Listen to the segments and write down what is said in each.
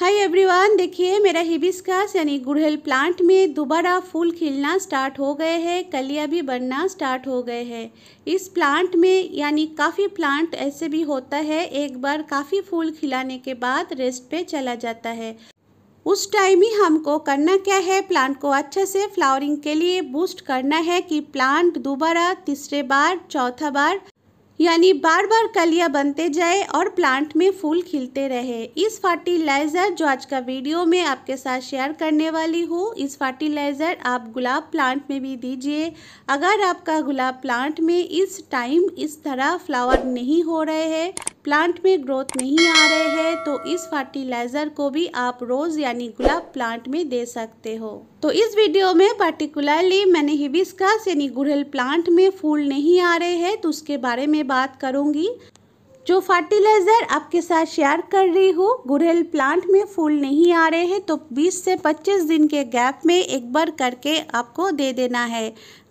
hi everyone देखिए मेरा hibiscus यानी गुड़हल प्लांट में दोबारा फूल खिलना स्टार्ट हो गए हैं कलिया भी बनना स्टार्ट हो गए हैं इस प्लांट में यानी काफ़ी प्लांट ऐसे भी होता है एक बार काफ़ी फूल खिलाने के बाद रेस्ट पे चला जाता है उस टाइम ही हमको करना क्या है प्लांट को अच्छे से फ्लावरिंग के लिए बूस्ट करना है कि प्लांट दोबारा तीसरे बार चौथा बार यानी बार बार कलियां बनते जाए और प्लांट में फूल खिलते रहे इस फर्टिलाइज़र जो आज का वीडियो में आपके साथ शेयर करने वाली हूँ इस फर्टिलाइज़र आप गुलाब प्लांट में भी दीजिए अगर आपका गुलाब प्लांट में इस टाइम इस तरह फ्लावर नहीं हो रहे हैं प्लांट में ग्रोथ नहीं आ रहे हैं तो इस फर्टिलाइज़र को भी आप रोज़ यानी गुलाब प्लांट में दे सकते हो तो इस वीडियो में पर्टिकुलरली मैंने हिबिस्कस यानी गुड़हल प्लांट में फूल नहीं आ रहे हैं तो उसके बारे में बात करूंगी जो फर्टिलाइज़र आपके साथ शेयर कर रही हूँ गुड़हल प्लांट में फूल नहीं आ रहे हैं तो 20 से 25 दिन के गैप में एक बार करके आपको दे देना है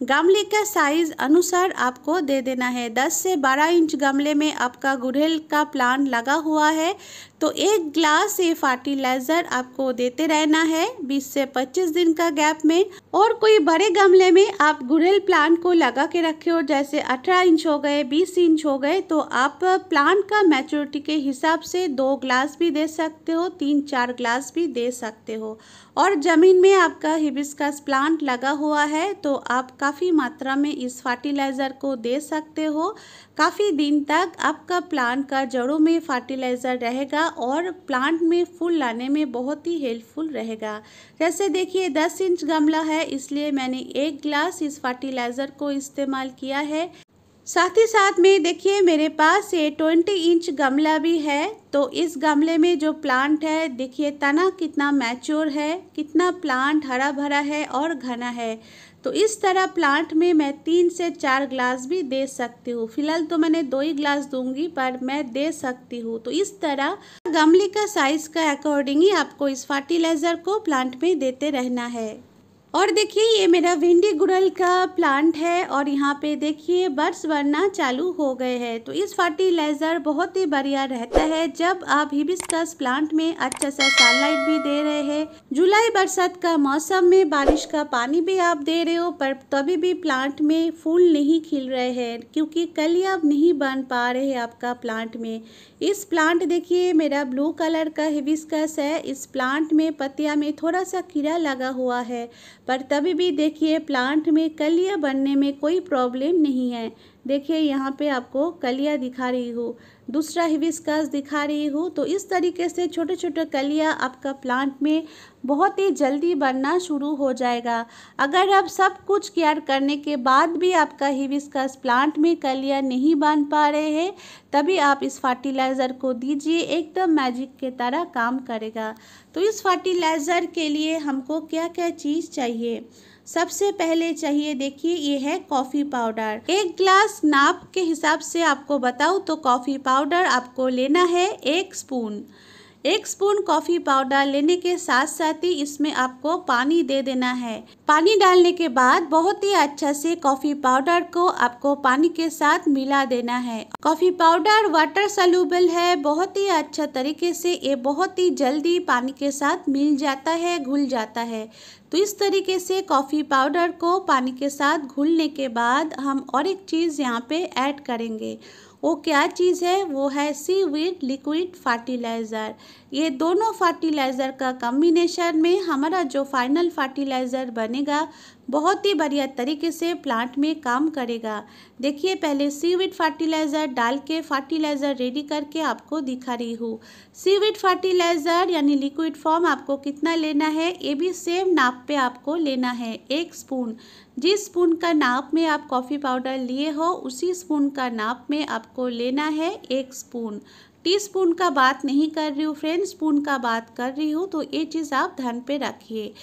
गमले का साइज़ अनुसार आपको दे देना है 10 से 12 इंच गमले में आपका गुड़हल का प्लांट लगा हुआ है तो एक ग्लास ये फर्टिलाइज़र आपको देते रहना है 20 से 25 दिन का गैप में और कोई बड़े गमले में आप गुड़हल प्लांट को लगा के रखे हो जैसे 18 इंच हो गए 20 इंच हो गए तो आप प्लांट का मैच्योरिटी के हिसाब से दो ग्लास भी दे सकते हो तीन चार ग्लास भी दे सकते हो और ज़मीन में आपका हिबिस्कस प्लांट लगा हुआ है तो आपका काफ़ी मात्रा में इस फर्टिलाइज़र को दे सकते हो काफ़ी दिन तक आपका प्लांट का जड़ों में फर्टिलाइज़र रहेगा और प्लांट में फूल लाने में बहुत ही हेल्पफुल रहेगा जैसे देखिए दस इंच गमला है इसलिए मैंने एक ग्लास इस फर्टिलाइज़र को इस्तेमाल किया है साथ ही साथ में देखिए मेरे पास ये ट्वेंटी इंच गमला भी है तो इस गमले में जो प्लांट है देखिए तना कितना मैच्योर है कितना प्लांट हरा भरा है और घना है तो इस तरह प्लांट में मैं तीन से चार ग्लास भी दे सकती हूँ फिलहाल तो मैंने दो ही ग्लास दूंगी पर मैं दे सकती हूँ तो इस तरह गमले का साइज का अकॉर्डिंग ही आपको इस फर्टिलाइज़र को प्लांट में देते रहना है और देखिए ये मेरा विंडी गुड़ल का प्लांट है और यहाँ पे देखिए बर्ड्स बढ़ना चालू हो गए हैं तो इस फर्टिलाइज़र बहुत ही बढ़िया रहता है जब आप हिबिस्कस प्लांट में अच्छा सा सनलाइट भी दे रहे हैं जुलाई बरसात का मौसम में बारिश का पानी भी आप दे रहे हो पर तभी भी प्लांट में फूल नहीं खिल रहे हैं क्योंकि अब नहीं बन पा रहे है आपका प्लांट में इस प्लांट देखिए मेरा ब्लू कलर का हिबिस्कस है इस प्लांट में पतिया में थोड़ा सा कीड़ा लगा हुआ है पर तभी भी देखिए प्लांट में कलिया बनने में कोई प्रॉब्लम नहीं है देखिए यहाँ पे आपको कलिया दिखा रही हूँ दूसरा हिबिस्कस दिखा रही हूँ तो इस तरीके से छोटे छोटे कलिया आपका प्लांट में बहुत ही जल्दी बनना शुरू हो जाएगा अगर आप सब कुछ केयर करने के बाद भी आपका हिबिस्कस प्लांट में कलिया नहीं बन पा रहे हैं तभी आप इस फर्टिलाइज़र को दीजिए एकदम मैजिक के तरह काम करेगा तो इस फर्टिलाइज़र के लिए हमको क्या क्या चीज़ चाहिए सबसे पहले चाहिए देखिए ये है कॉफ़ी पाउडर एक ग्लास नाप के हिसाब से आपको बताऊं तो कॉफ़ी पाउडर आपको लेना है एक स्पून एक स्पून कॉफ़ी पाउडर लेने के साथ साथ ही इसमें आपको पानी दे देना है पानी डालने के बाद बहुत ही अच्छा से कॉफ़ी पाउडर को आपको पानी के साथ मिला देना है कॉफ़ी पाउडर वाटर सल्यूबल है बहुत ही अच्छा तरीके से ये बहुत ही जल्दी पानी के साथ मिल जाता है घुल जाता है तो इस तरीके से कॉफ़ी पाउडर को पानी के साथ घुलने के बाद हम और एक चीज़ यहाँ पे ऐड करेंगे वो क्या चीज़ है वो है सी लिक्विड फर्टिलाइज़र ये दोनों फर्टिलाइज़र का कम्बिनेशन में हमारा जो फाइनल फर्टिलाइज़र बनेगा बहुत ही बढ़िया तरीके से प्लांट में काम करेगा देखिए पहले सीविड फर्टिलाइज़र डाल के फर्टिलाइज़र रेडी करके आपको दिखा रही हूँ सीविड फर्टिलाइज़र यानी लिक्विड फॉर्म आपको कितना लेना है ये भी सेम नाप पे आपको लेना है एक स्पून जिस स्पून का नाप में आप कॉफ़ी पाउडर लिए हो उसी स्पून का नाप में आपको लेना है एक स्पून टीस्पून का बात नहीं कर रही हूँ फ्रेंड स्पून का बात कर रही हूँ तो ये चीज़ आप ध्यान पे रखिए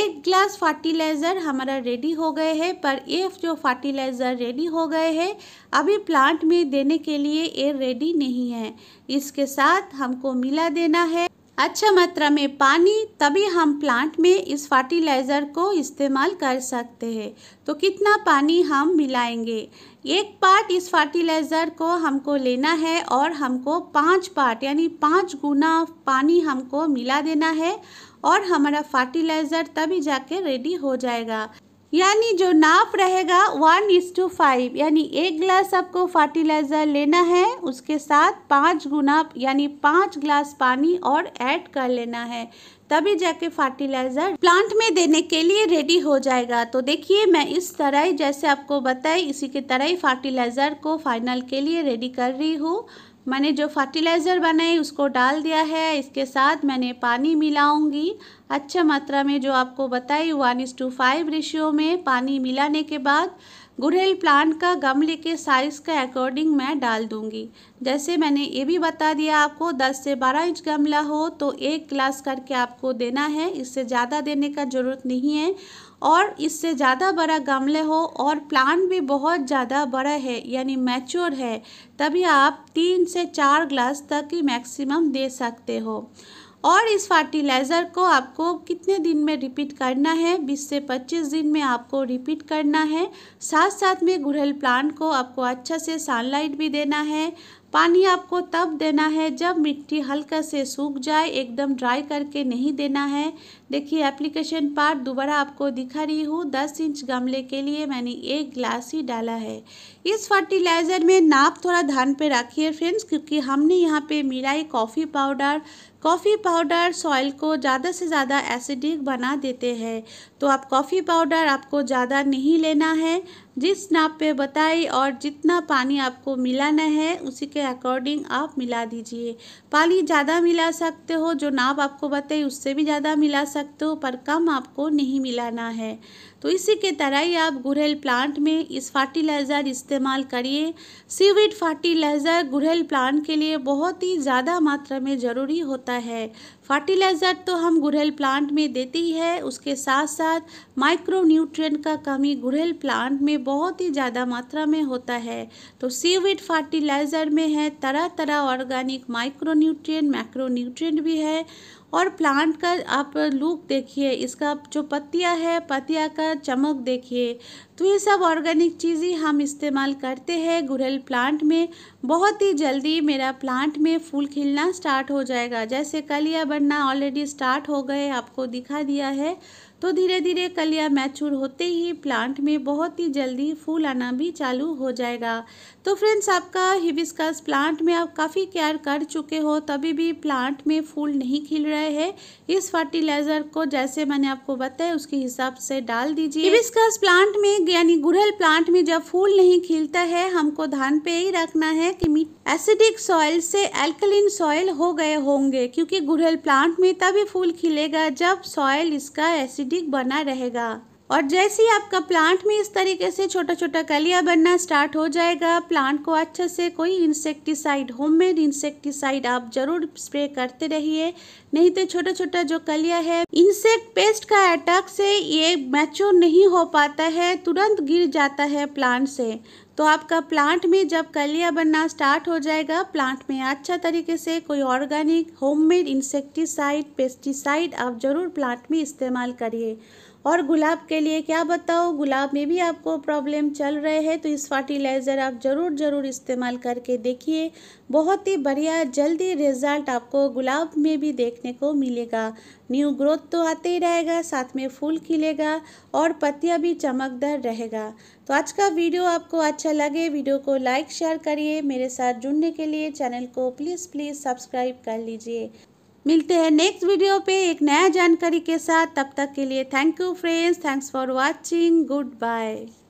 एक ग्लास फर्टिलाइज़र हमारा रेडी हो गए हैं पर ये जो फर्टिलाइज़र रेडी हो गए हैं अभी प्लांट में देने के लिए ये रेडी नहीं है इसके साथ हमको मिला देना है अच्छा मात्रा में पानी तभी हम प्लांट में इस फर्टिलाइज़र को इस्तेमाल कर सकते हैं तो कितना पानी हम मिलाएंगे एक पार्ट इस फर्टिलाइज़र को हमको लेना है और हमको पाँच पार्ट यानी पाँच गुना पानी हमको मिला देना है और हमारा फर्टिलाइज़र तभी जाके रेडी हो जाएगा यानी जो नाप रहेगा वन इज टू फाइव यानी एक ग्लास आपको फर्टिलाइज़र लेना है उसके साथ पाँच गुना यानी पाँच ग्लास पानी और ऐड कर लेना है तभी जाके फर्टिलाइज़र प्लांट में देने के लिए रेडी हो जाएगा तो देखिए मैं इस तरह ही जैसे आपको बताई इसी के तरह ही फर्टिलाइज़र को फाइनल के लिए रेडी कर रही हूँ मैंने जो फर्टिलाइज़र बनाई उसको डाल दिया है इसके साथ मैंने पानी मिलाऊंगी अच्छा मात्रा में जो आपको बताई one is to five ratio में पानी मिलाने के बाद गुड़हल प्लांट का गमले के साइज़ का अकॉर्डिंग मैं डाल दूंगी जैसे मैंने ये भी बता दिया आपको 10 से 12 इंच गमला हो तो एक ग्लास करके आपको देना है इससे ज़्यादा देने का ज़रूरत नहीं है और इससे ज़्यादा बड़ा गमले हो और प्लांट भी बहुत ज़्यादा बड़ा है यानी मैच्योर है तभी आप तीन से चार ग्लास तक की मैक्सिमम दे सकते हो और इस फर्टिलाइज़र को आपको कितने दिन में रिपीट करना है 20 से 25 दिन में आपको रिपीट करना है साथ साथ में गुड़हल प्लांट को आपको अच्छा से सनलाइट भी देना है पानी आपको तब देना है जब मिट्टी हल्का से सूख जाए एकदम ड्राई करके नहीं देना है देखिए एप्लीकेशन पार्ट दोबारा आपको दिखा रही हूँ दस इंच गमले के लिए मैंने एक ग्लास ही डाला है इस फर्टिलाइज़र में नाप थोड़ा ध्यान पे रखिए फ्रेंड्स क्योंकि हमने यहाँ पे मिलाई coffee powder coffee powder soil को ज़्यादा से ज़्यादा एसिडिक बना देते हैं तो आप कॉफ़ी पाउडर आपको ज़्यादा नहीं लेना है जिस नाप पे बताई और जितना पानी आपको मिलाना है उसी के अकॉर्डिंग आप मिला दीजिए पानी ज़्यादा मिला सकते हो जो नाप आपको बताई उससे भी ज़्यादा मिला सकते हो पर कम आपको नहीं मिलाना है तो इसी के तरह ही आप गुरेल प्लांट में इस फर्टिलाइज़र इस्तेमाल करिए सीविड फर्टिलाइज़र गुरहल प्लांट के लिए बहुत ही ज़्यादा मात्रा में ज़रूरी होता है फर्टिलाइज़र तो हम गुरहल प्लांट में देती ही है उसके साथ साथ माइक्रो न्यूट्रिएंट का कमी गुरहल प्लांट में बहुत ही ज़्यादा मात्रा में होता है तो सीविड फर्टिलाइज़र में है तरह तरह organic micro nutrient macro nutrient भी है और प्लांट का आप लुक देखिए इसका जो पत्तियां है पत्तियां का चमक देखिए तो ये सब ऑर्गेनिक चीज़ें हम इस्तेमाल करते हैं गुड़हल प्लांट में बहुत ही जल्दी मेरा प्लांट में फूल खिलना स्टार्ट हो जाएगा जैसे कलिया बनना ऑलरेडी स्टार्ट हो गए आपको दिखा दिया है तो धीरे धीरे कलियां मैच्योर होते ही प्लांट में बहुत ही जल्दी फूल आना भी चालू हो जाएगा तो फ्रेंड्स आपका हिबिस्कस प्लांट में आप काफ़ी केयर कर चुके हो तभी भी प्लांट में फूल नहीं खिल रहे हैं इस फर्टिलाइज़र को जैसे मैंने आपको बताया उसके हिसाब से डाल दीजिए हिबिस्कस प्लांट में यानी गुड़हल प्लांट में जब फूल नहीं खिलता है हमको ध्यान पे ही रखना है कि एसिडिक सॉइल से एल्कलिन सॉइल हो गए होंगे क्योंकि गुड़हल प्लांट में तभी फूल खिलेगा जब सॉइल इसका एसिड एसिडिक बना रहेगा और जैसे ही आपका प्लांट में इस तरीके से छोटा छोटा कलिया बनना स्टार्ट हो जाएगा प्लांट को अच्छे से कोई इंसेक्टिसाइड होममेड इंसेक्टिसाइड आप जरूर स्प्रे करते रहिए नहीं तो छोटा छोटा जो कलिया है इंसेक्ट पेस्ट का अटैक से ये मैच्योर नहीं हो पाता है तुरंत गिर जाता है प्लांट से तो आपका प्लांट में जब कलिया बनना स्टार्ट हो जाएगा प्लांट में अच्छा तरीके से कोई ऑर्गेनिक होममेड इंसेक्टिसाइड पेस्टिसाइड आप ज़रूर प्लांट में इस्तेमाल करिए और गुलाब के लिए क्या बताओ गुलाब में भी आपको प्रॉब्लम चल रहे हैं तो इस फर्टिलाइज़र आप ज़रूर ज़रूर इस्तेमाल करके देखिए बहुत ही बढ़िया जल्दी रिजल्ट आपको गुलाब में भी देखने को मिलेगा न्यू ग्रोथ तो आते ही रहेगा साथ में फूल खिलेगा और पत्तियाँ भी चमकदार रहेगा तो आज का वीडियो आपको अच्छा लगे वीडियो को लाइक शेयर करिए मेरे साथ जुड़ने के लिए चैनल को प्लीज़ प्लीज़ सब्सक्राइब कर लीजिए मिलते हैं नेक्स्ट वीडियो पे एक नया जानकारी के साथ तब तक के लिए thank you friends thanks for watching good bye